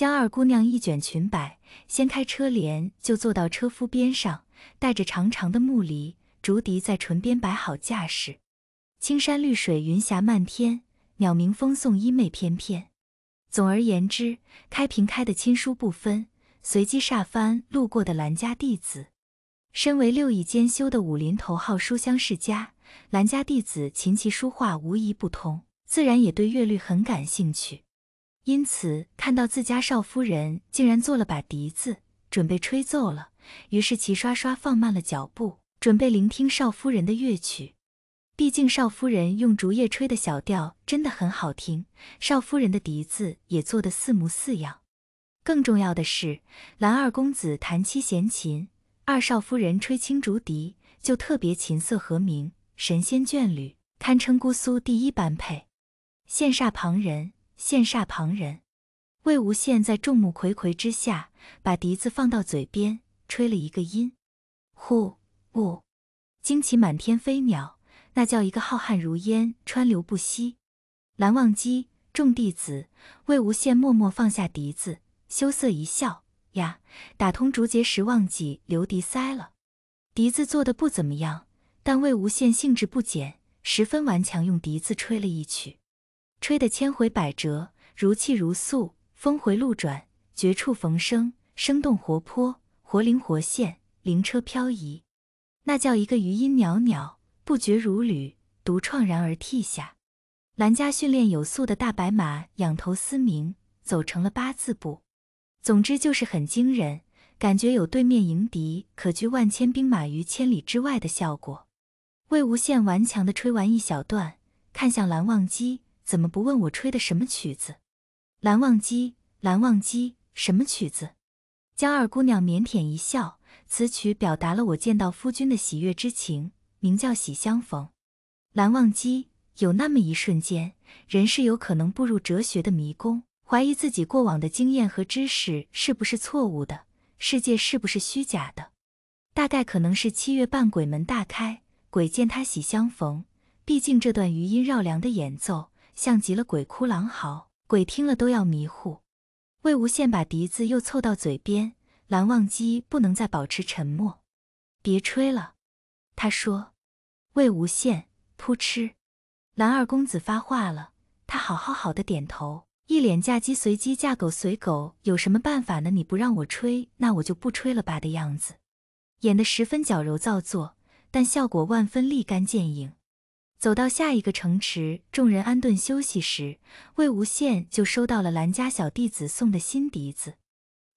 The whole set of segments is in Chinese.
将二姑娘一卷裙摆，掀开车帘，就坐到车夫边上，带着长长的木犁、竹笛，在唇边摆好架势。青山绿水，云霞漫天，鸟鸣风送，衣袂翩翩。总而言之，开平开的亲疏不分。随机煞翻路过的兰家弟子，身为六艺兼修的武林头号书香世家，兰家弟子琴棋书画无一不通，自然也对乐律很感兴趣。因此，看到自家少夫人竟然做了把笛子，准备吹奏了，于是齐刷刷放慢了脚步，准备聆听少夫人的乐曲。毕竟少夫人用竹叶吹的小调真的很好听，少夫人的笛子也做得似模似样。更重要的是，蓝二公子弹七弦琴，二少夫人吹青竹笛，就特别琴瑟和鸣，神仙眷侣，堪称姑苏第一般配，羡煞旁人。羡煞旁人，魏无羡在众目睽睽之下把笛子放到嘴边，吹了一个音，呼呜，惊起满天飞鸟，那叫一个浩瀚如烟，川流不息。蓝忘机，众弟子，魏无羡默默放下笛子，羞涩一笑，呀，打通竹节时忘记留笛塞了。笛子做的不怎么样，但魏无羡兴致不减，十分顽强，用笛子吹了一曲。吹得千回百折，如泣如诉，峰回路转，绝处逢生，生动活泼，活灵活现，灵车漂移，那叫一个余音袅袅，不绝如缕，独怆然而涕下。兰家训练有素的大白马仰头嘶鸣，走成了八字步。总之就是很惊人，感觉有对面迎敌可拒万千兵马于千里之外的效果。魏无羡顽强地吹完一小段，看向蓝忘机。怎么不问我吹的什么曲子？蓝忘机，蓝忘机，什么曲子？江二姑娘腼腆一笑，此曲表达了我见到夫君的喜悦之情，名叫《喜相逢》。蓝忘机，有那么一瞬间，人是有可能步入哲学的迷宫，怀疑自己过往的经验和知识是不是错误的，世界是不是虚假的。大概可能是七月半鬼门大开，鬼见他喜相逢。毕竟这段余音绕梁的演奏。像极了鬼哭狼嚎，鬼听了都要迷糊。魏无羡把笛子又凑到嘴边，蓝忘机不能再保持沉默，别吹了。他说：“魏无羡，扑哧。”蓝二公子发话了，他好好好的点头，一脸嫁鸡随鸡，嫁狗随狗，有什么办法呢？你不让我吹，那我就不吹了吧的样子，演得十分矫揉造作，但效果万分立竿见影。走到下一个城池，众人安顿休息时，魏无羡就收到了兰家小弟子送的新笛子。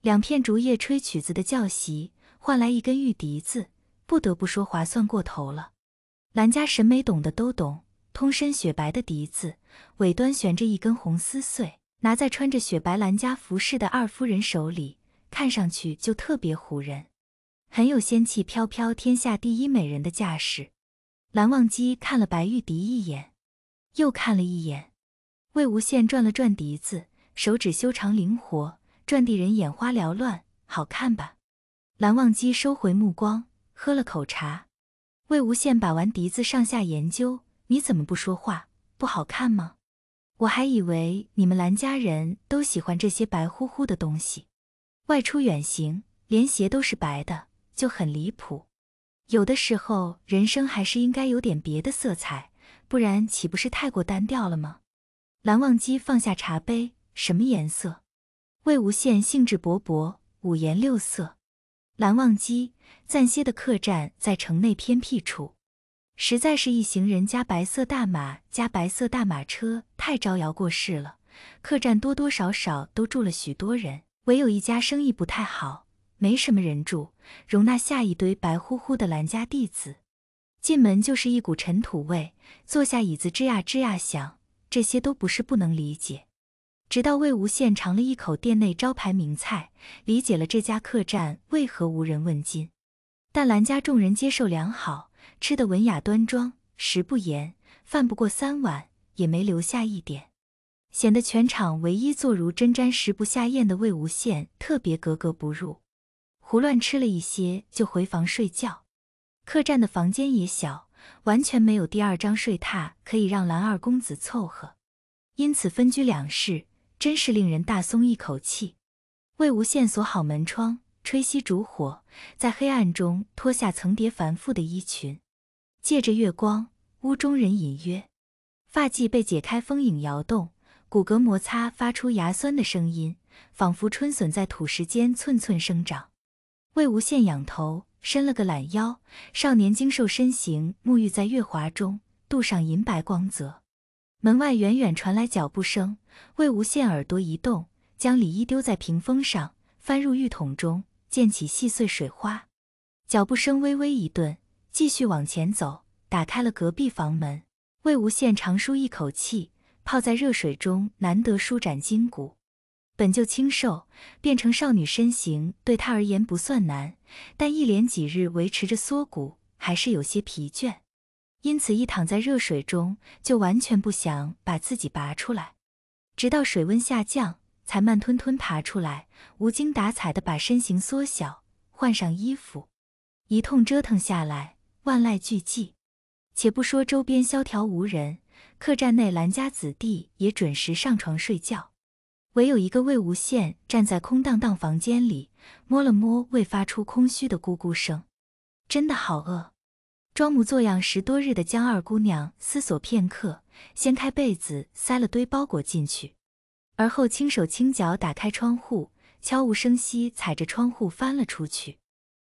两片竹叶吹曲子的教习换来一根玉笛子，不得不说划算过头了。兰家审美懂的都懂，通身雪白的笛子尾端悬着一根红丝穗，拿在穿着雪白兰家服饰的二夫人手里，看上去就特别唬人，很有仙气飘飘天下第一美人的架势。蓝忘机看了白玉笛一眼，又看了一眼，魏无羡转了转笛子，手指修长灵活，转的人眼花缭乱，好看吧？蓝忘机收回目光，喝了口茶。魏无羡把玩笛子上下研究，你怎么不说话？不好看吗？我还以为你们蓝家人都喜欢这些白乎乎的东西，外出远行连鞋都是白的，就很离谱。有的时候，人生还是应该有点别的色彩，不然岂不是太过单调了吗？蓝忘机放下茶杯，什么颜色？魏无羡兴致勃勃，五颜六色。蓝忘机，暂歇的客栈在城内偏僻处，实在是一行人加白色大马加白色大马车太招摇过市了。客栈多多少少都住了许多人，唯有一家生意不太好。没什么人住，容纳下一堆白乎乎的兰家弟子。进门就是一股尘土味，坐下椅子吱呀吱呀响，这些都不是不能理解。直到魏无羡尝了一口店内招牌名菜，理解了这家客栈为何无人问津。但兰家众人接受良好，吃得文雅端庄，食不言，饭不过三碗，也没留下一点，显得全场唯一坐如针毡、食不下咽的魏无羡特别格格不入。胡乱吃了一些，就回房睡觉。客栈的房间也小，完全没有第二张睡榻可以让蓝二公子凑合，因此分居两室，真是令人大松一口气。魏无羡锁好门窗，吹熄烛火，在黑暗中脱下层叠繁复的衣裙，借着月光，屋中人隐约，发髻被解开，风影摇动，骨骼摩擦发出牙酸的声音，仿佛春笋在土石间寸寸生长。魏无羡仰头伸了个懒腰，少年精瘦身形沐浴在月华中，镀上银白光泽。门外远远传来脚步声，魏无羡耳朵一动，将里衣丢在屏风上，翻入浴桶中，溅起细碎水花。脚步声微微一顿，继续往前走，打开了隔壁房门。魏无羡长舒一口气，泡在热水中，难得舒展筋骨。本就清瘦，变成少女身形对她而言不算难，但一连几日维持着缩骨，还是有些疲倦。因此，一躺在热水中，就完全不想把自己拔出来。直到水温下降，才慢吞吞爬出来，无精打采地把身形缩小，换上衣服。一通折腾下来，万籁俱寂。且不说周边萧条无人，客栈内兰家子弟也准时上床睡觉。唯有一个魏无羡站在空荡荡房间里，摸了摸未发出空虚的咕咕声。真的好饿。装模作样十多日的江二姑娘思索片刻，掀开被子塞了堆包裹进去，而后轻手轻脚打开窗户，悄无声息踩着窗户翻了出去。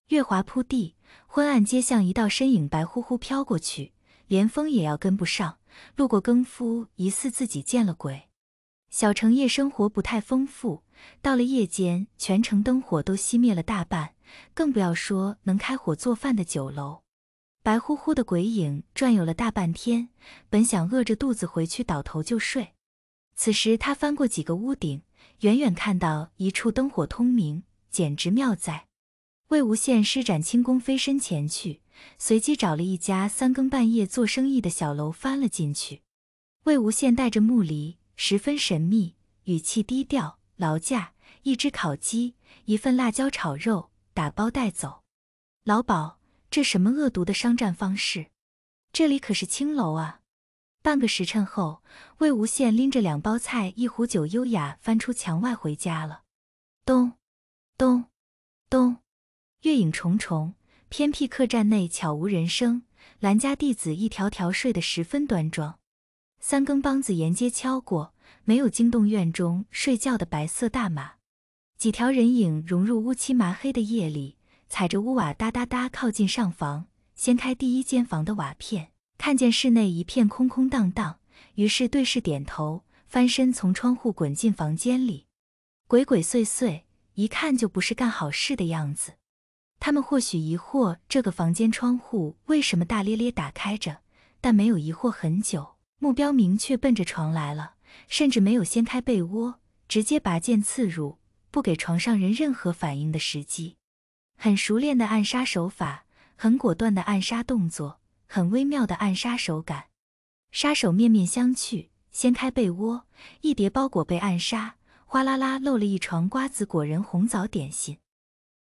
月华铺地，昏暗街巷，一道身影白乎乎飘过去，连风也要跟不上。路过更夫，疑似自己见了鬼。小城夜生活不太丰富，到了夜间，全城灯火都熄灭了大半，更不要说能开火做饭的酒楼。白乎乎的鬼影转悠了大半天，本想饿着肚子回去倒头就睡。此时他翻过几个屋顶，远远看到一处灯火通明，简直妙哉！魏无羡施展轻功飞身前去，随即找了一家三更半夜做生意的小楼翻了进去。魏无羡带着木离。十分神秘，语气低调，劳驾。一只烤鸡，一份辣椒炒肉，打包带走。老鸨，这什么恶毒的商战方式？这里可是青楼啊！半个时辰后，魏无羡拎着两包菜，一壶酒，优雅翻出墙外回家了。咚咚咚，月影重重，偏僻客栈内悄无人声。兰家弟子一条条睡得十分端庄。三更梆子沿街敲过，没有惊动院中睡觉的白色大马。几条人影融入乌漆麻黑的夜里，踩着屋瓦哒哒哒靠近上房，掀开第一间房的瓦片，看见室内一片空空荡荡。于是对视点头，翻身从窗户滚进房间里，鬼鬼祟祟，一看就不是干好事的样子。他们或许疑惑这个房间窗户为什么大咧咧打开着，但没有疑惑很久。目标明确，奔着床来了，甚至没有掀开被窝，直接拔剑刺入，不给床上人任何反应的时机。很熟练的暗杀手法，很果断的暗杀动作，很微妙的暗杀手感。杀手面面相觑，掀开被窝，一叠包裹被暗杀，哗啦啦漏了一床瓜子、果仁、红枣点心。